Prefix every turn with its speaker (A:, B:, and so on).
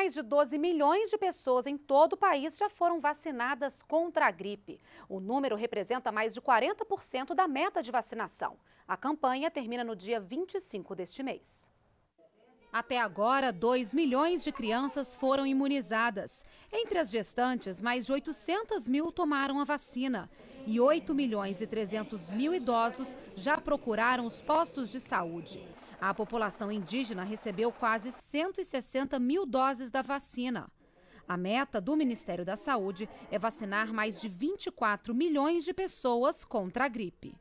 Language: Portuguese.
A: Mais de 12 milhões de pessoas em todo o país já foram vacinadas contra a gripe. O número representa mais de 40% da meta de vacinação. A campanha termina no dia 25 deste mês. Até agora, 2 milhões de crianças foram imunizadas. Entre as gestantes, mais de 800 mil tomaram a vacina. E 8 milhões e 300 mil idosos já procuraram os postos de saúde. A população indígena recebeu quase 160 mil doses da vacina. A meta do Ministério da Saúde é vacinar mais de 24 milhões de pessoas contra a gripe.